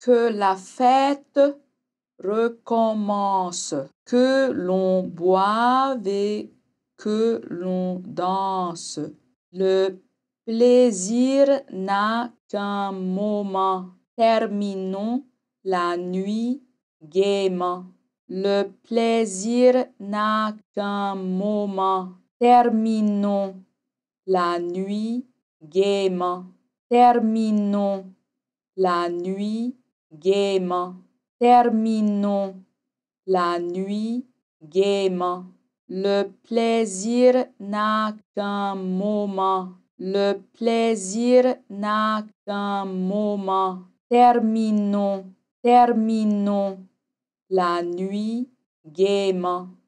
que la fête recommence, que l'on boive et que l'on danse. Le plaisir n'a qu'un moment. Terminons la nuit gaiement. Le plaisir n'a qu'un moment. Terminons la nuit gaiement. Terminons la nuit gaiement. Terminons la nuit gaiement. Le plaisir n'a qu'un moment. Le plaisir n'a qu'un moment. Terminons, terminons la nuit gaiement.